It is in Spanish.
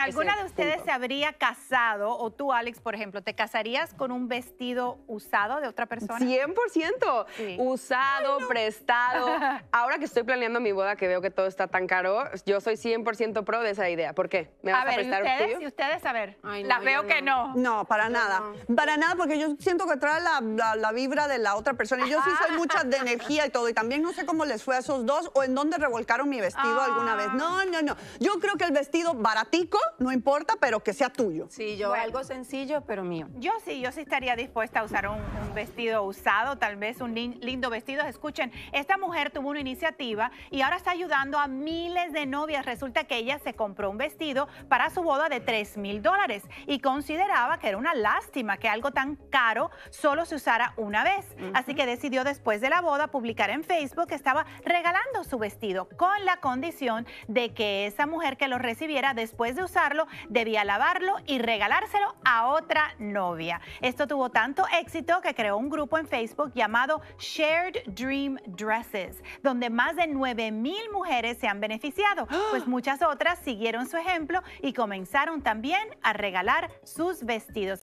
¿Alguna de ustedes se habría casado, o tú, Alex, por ejemplo, te casarías con un vestido usado de otra persona? 100%. Usado, prestado. Ahora que estoy planeando mi boda, que veo que todo está tan caro, yo soy 100% pro de esa idea. ¿Por qué? ¿Me vas a, ver, prestar un. ustedes? ¿Y ustedes? A ver, las veo que no. No, para nada. Para nada, porque yo siento que trae la, vibra de la otra persona. Y yo sí soy mucha de energía y todo. Y también no sé cómo les fue a esos dos o en dónde revolcaron mi vestido ah. alguna vez. No, no, no. Yo creo que el vestido baratico no importa, pero que sea tuyo. Sí, yo algo sencillo, pero mío. Yo sí, yo sí estaría dispuesta a usar un, vestido usado, tal vez un lindo vestido. Escuchen, esta mujer tuvo una iniciativa y ahora está ayudando a miles de novias. Resulta que ella se compró un vestido para su boda de 3 mil dólares y consideraba que era una lástima que algo tan caro solo se usara una vez. Así que decidió después de la boda publicar en Facebook que estaba regalando su vestido con la condición de que esa mujer que lo recibiera después de usar debía lavarlo y regalárselo a otra novia. Esto tuvo tanto éxito que creó un grupo en Facebook llamado Shared Dream Dresses, donde más de 9 mil mujeres se han beneficiado, ¡Ah! pues muchas otras siguieron su ejemplo y comenzaron también a regalar sus vestidos.